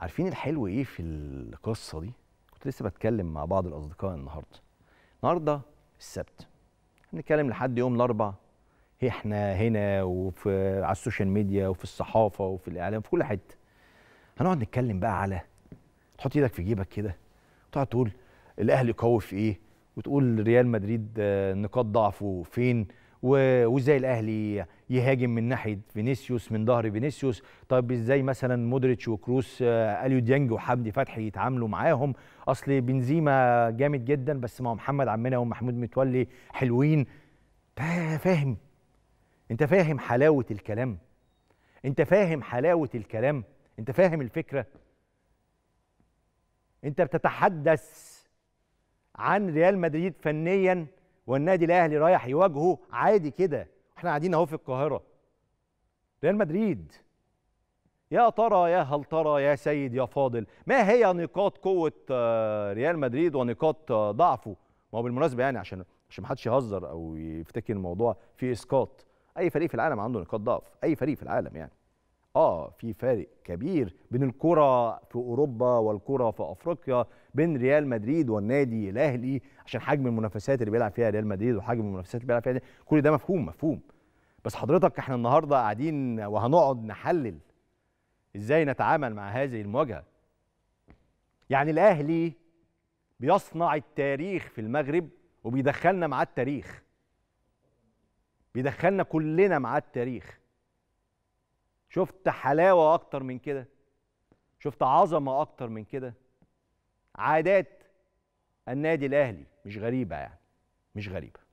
عارفين الحلو ايه في القصه دي كنت لسه بتكلم مع بعض الاصدقاء النهارده النهارده السبت هنتكلم لحد يوم الاربعاء احنا هنا وفي على السوشيال ميديا وفي الصحافه وفي الاعلام في كل حته هنقعد نتكلم بقى على تحط ايدك في جيبك كده وتقعد تقول الاهلي قوي في ايه وتقول ريال مدريد آه، نقاط ضعفه فين وازاي الاهلي يهاجم من ناحيه فينيسيوس من ظهر فينيسيوس طب ازاي مثلا مودريتش وكروس آه، اليو ديانج وحمدي فتحي يتعاملوا معاهم اصل بنزيما جامد جدا بس هو محمد عمنا ومحمود متولي حلوين فاهم انت فاهم حلاوه الكلام انت فاهم حلاوه الكلام انت فاهم الفكره انت بتتحدث عن ريال مدريد فنيا والنادي الاهلي رايح يواجهه عادي كده احنا قاعدين اهو في القاهره ريال مدريد يا ترى يا هل ترى يا سيد يا فاضل ما هي نقاط قوه آه، ريال مدريد ونقاط آه، ضعفه ما هو بالمناسبه يعني عشان عشان ما حدش يهزر او يفتكر الموضوع في اسقاط اي فريق في العالم عنده نقاط ضعف اي فريق في العالم يعني اه في فارق كبير بين الكره في اوروبا والكره في افريقيا بين ريال مدريد والنادي الاهلي عشان حجم المنافسات اللي بيلعب فيها ريال مدريد وحجم المنافسات اللي بيلعب فيها كل ده مفهوم مفهوم بس حضرتك احنا النهارده قاعدين وهنقعد نحلل ازاي نتعامل مع هذه المواجهه يعني الاهلي بيصنع التاريخ في المغرب وبيدخلنا مع التاريخ بيدخلنا كلنا مع التاريخ شفت حلاوه اكتر من كده شفت عظمه اكتر من كده عادات النادي الاهلي مش غريبه يعني مش غريبه